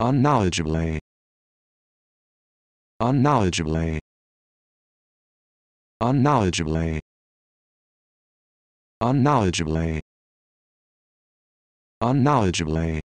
unknowledgeably unknowledgeably unknowledgeably unknowledgeably unknowledgeably